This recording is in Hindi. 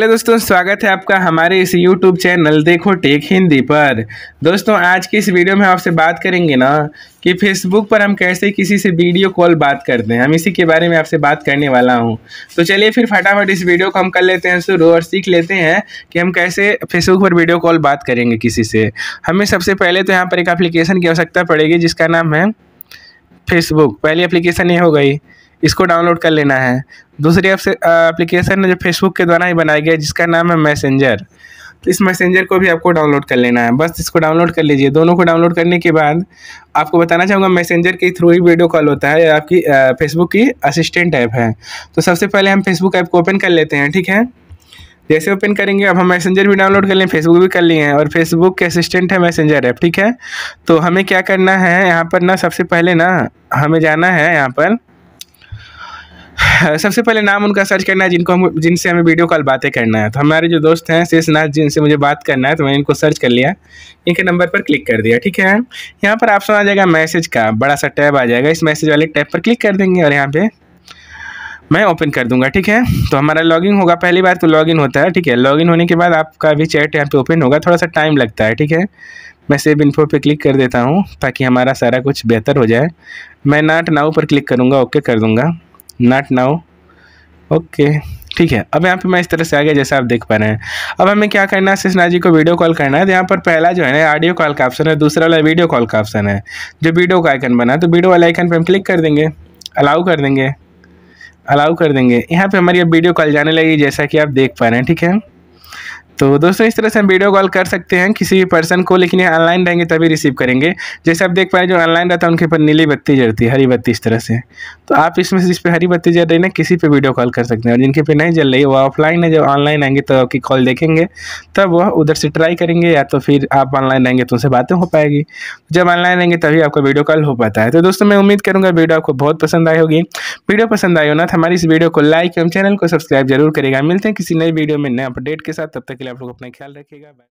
हेलो दोस्तों स्वागत है आपका हमारे इस यूट्यूब चैनल देखो टेक हिंदी पर दोस्तों आज की इस वीडियो में आपसे बात करेंगे ना कि फेसबुक पर हम कैसे किसी से वीडियो कॉल बात करते हैं हम इसी के बारे में आपसे बात करने वाला हूं तो चलिए फिर फटाफट इस वीडियो को हम कर लेते हैं शुरू और सीख लेते हैं कि हम कैसे फेसबुक पर वीडियो कॉल बात करेंगे किसी से हमें सबसे पहले तो यहाँ पर एक एप्लीकेशन की आवश्यकता पड़ेगी जिसका नाम है फेसबुक पहली अप्लीकेशन ये हो गई इसको डाउनलोड कर लेना है दूसरी एप्लीकेशन है जो फेसबुक के द्वारा ही बनाया गया है जिसका नाम है मैसेंजर तो इस मैसेंजर को भी आपको डाउनलोड कर लेना है बस इसको डाउनलोड कर लीजिए दोनों को डाउनलोड करने के बाद आपको बताना चाहूँगा मैसेंजर के थ्रू ही वीडियो कॉल होता है आपकी फेसबुक की असिस्टेंट ऐप है तो सबसे पहले हम फेसबुक ऐप को ओपन कर लेते हैं ठीक है जैसे ओपन करेंगे अब हम मैसेंजर भी डाउनलोड कर लें फेसबुक भी कर लिए हैं और फेसबुक के असिस्टेंट है मैसेंजर ऐप ठीक है तो हमें क्या करना है यहाँ पर ना सबसे पहले ना हमें जाना है यहाँ पर सबसे पहले नाम उनका सर्च करना है जिनको हम जिनसे हमें वीडियो कॉल बातें करना है तो हमारे जो दोस्त हैं शेषनाथ जिनसे मुझे बात करना है तो मैंने इनको सर्च कर लिया इनके नंबर पर क्लिक कर दिया ठीक है यहाँ पर ऑप्शन आ जाएगा मैसेज का बड़ा सा टैब आ जाएगा इस मैसेज वाले टैब पर क्लिक कर देंगे और यहाँ पर मैं ओपन कर दूंगा ठीक है तो हमारा लॉगिन होगा पहली बार तो लॉगिन होता है ठीक है लॉगिन होने के बाद आपका भी चैट यहाँ पे ओपन होगा थोड़ा सा टाइम लगता है ठीक है मैं सेव इन्फो पे क्लिक कर देता हूँ ताकि हमारा सारा कुछ बेहतर हो जाए मैं नाट नाउ पर क्लिक करूँगा ओके कर दूँगा नॉट नाउ ओके ठीक है अब यहाँ पे मैं इस तरह से आ गया जैसे आप देख पा रहे हैं अब हमें क्या करना है सिस्ना जी को वीडियो कॉल करना है तो यहाँ पर पहला जो है ना ऑडियो कॉल का ऑप्शन है दूसरा वाला वीडियो कॉल का ऑप्शन है जो वीडियो का आइकन बना है तो वीडियो वाला आइकन पर हम क्लिक कर देंगे अलाउ कर देंगे अलाउ कर देंगे यहाँ पर हमारी अब वीडियो कॉल जाने लगी जैसा कि आप देख पा रहे हैं ठीक है तो दोस्तों इस तरह से हम वीडियो कॉल कर सकते हैं किसी भी पर्सन को लेकिन ये ऑनलाइन रहेंगे तभी रिसीव करेंगे जैसे आप देख पाए जो ऑनलाइन रहता है उनके ऊपर नीली बत्ती जलती है हरी बत्ती इस तरह से तो आप इसमें से जिस पर हरी बत्ती जल रही ना किसी पे वीडियो कॉल कर सकते हैं और जिनके पे नहीं जल रही वो ऑफलाइन है जब ऑनलाइन आएंगे तो आपकी कॉल देखेंगे तब वह उधर से ट्राई करेंगे या तो फिर आप ऑनलाइन रहेंगे तो उनसे बातें हो पाएगी जब ऑनलाइन रहेंगे तभी आपका वीडियो कॉल हो पाता है तो दोस्तों मैं उम्मीद करूँगा वीडियो आपको बहुत पसंद आई होगी वीडियो पसंद आई हो ना तो हमारी इस वीडियो को लाइक एवं चैनल को सब्सक्राइब जरूर करेगा मिलते हैं किसी नई वीडियो में नए अपडेट के साथ तब तक लिए आप लोग अपना ख्याल रखिएगा